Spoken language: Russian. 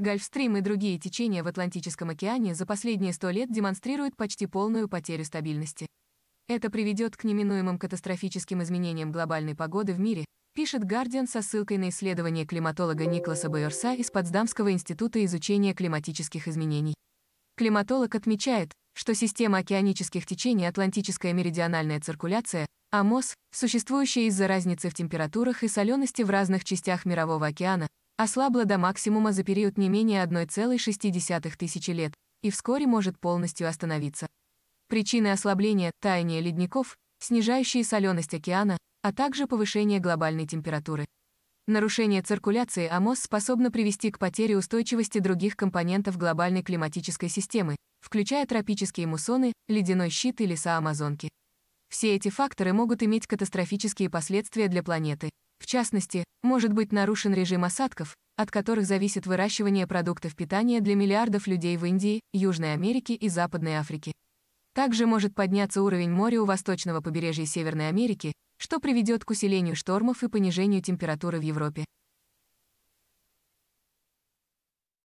Гольфстрим и другие течения в Атлантическом океане за последние сто лет демонстрируют почти полную потерю стабильности. Это приведет к неминуемым катастрофическим изменениям глобальной погоды в мире, пишет Гардиан со ссылкой на исследование климатолога Никласа Бойерса из Потсдамского института изучения климатических изменений. Климатолог отмечает, что система океанических течений Атлантическая меридиональная циркуляция, АМОС, существующая из-за разницы в температурах и солености в разных частях Мирового океана, ослабла до максимума за период не менее 1,6 тысячи лет и вскоре может полностью остановиться. Причины ослабления – таяние ледников, снижающие соленость океана, а также повышение глобальной температуры. Нарушение циркуляции АМОС способно привести к потере устойчивости других компонентов глобальной климатической системы, включая тропические муссоны, ледяной щит и леса Амазонки. Все эти факторы могут иметь катастрофические последствия для планеты, в частности, может быть нарушен режим осадков, от которых зависит выращивание продуктов питания для миллиардов людей в Индии, Южной Америке и Западной Африке. Также может подняться уровень моря у восточного побережья Северной Америки, что приведет к усилению штормов и понижению температуры в Европе.